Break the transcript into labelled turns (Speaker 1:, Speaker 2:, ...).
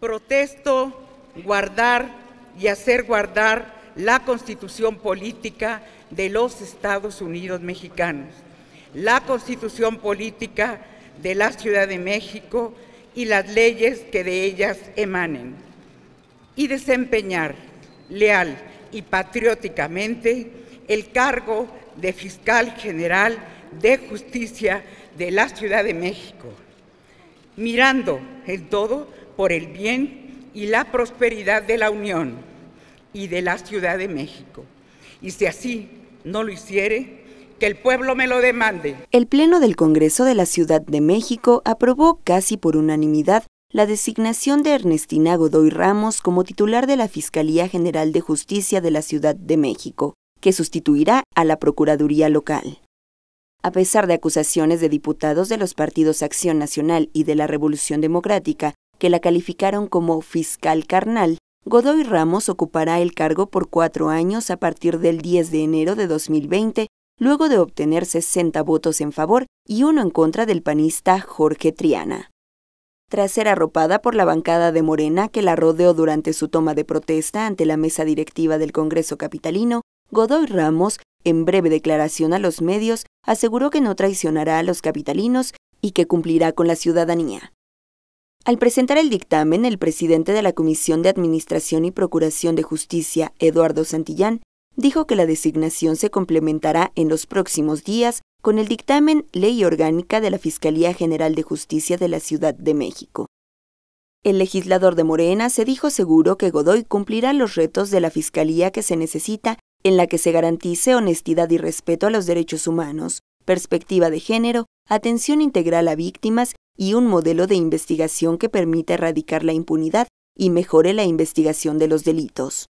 Speaker 1: Protesto guardar y hacer guardar la constitución política de los Estados Unidos mexicanos, la constitución política de la Ciudad de México y las leyes que de ellas emanen, y desempeñar leal y patrióticamente el cargo de fiscal general de justicia de la Ciudad de México, mirando el todo por el bien y la prosperidad de la Unión y de la Ciudad de México. Y si así no lo hiciere, que el pueblo me lo demande.
Speaker 2: El Pleno del Congreso de la Ciudad de México aprobó casi por unanimidad la designación de Ernestina Godoy Ramos como titular de la Fiscalía General de Justicia de la Ciudad de México, que sustituirá a la Procuraduría Local. A pesar de acusaciones de diputados de los partidos Acción Nacional y de la Revolución Democrática que la calificaron como fiscal carnal, Godoy Ramos ocupará el cargo por cuatro años a partir del 10 de enero de 2020, luego de obtener 60 votos en favor y uno en contra del panista Jorge Triana. Tras ser arropada por la bancada de Morena que la rodeó durante su toma de protesta ante la mesa directiva del Congreso Capitalino, Godoy Ramos, en breve declaración a los medios, aseguró que no traicionará a los capitalinos y que cumplirá con la ciudadanía. Al presentar el dictamen, el presidente de la Comisión de Administración y Procuración de Justicia, Eduardo Santillán, dijo que la designación se complementará en los próximos días con el dictamen Ley Orgánica de la Fiscalía General de Justicia de la Ciudad de México. El legislador de Morena se dijo seguro que Godoy cumplirá los retos de la Fiscalía que se necesita en la que se garantice honestidad y respeto a los derechos humanos, perspectiva de género, atención integral a víctimas y un modelo de investigación que permita erradicar la impunidad y mejore la investigación de los delitos.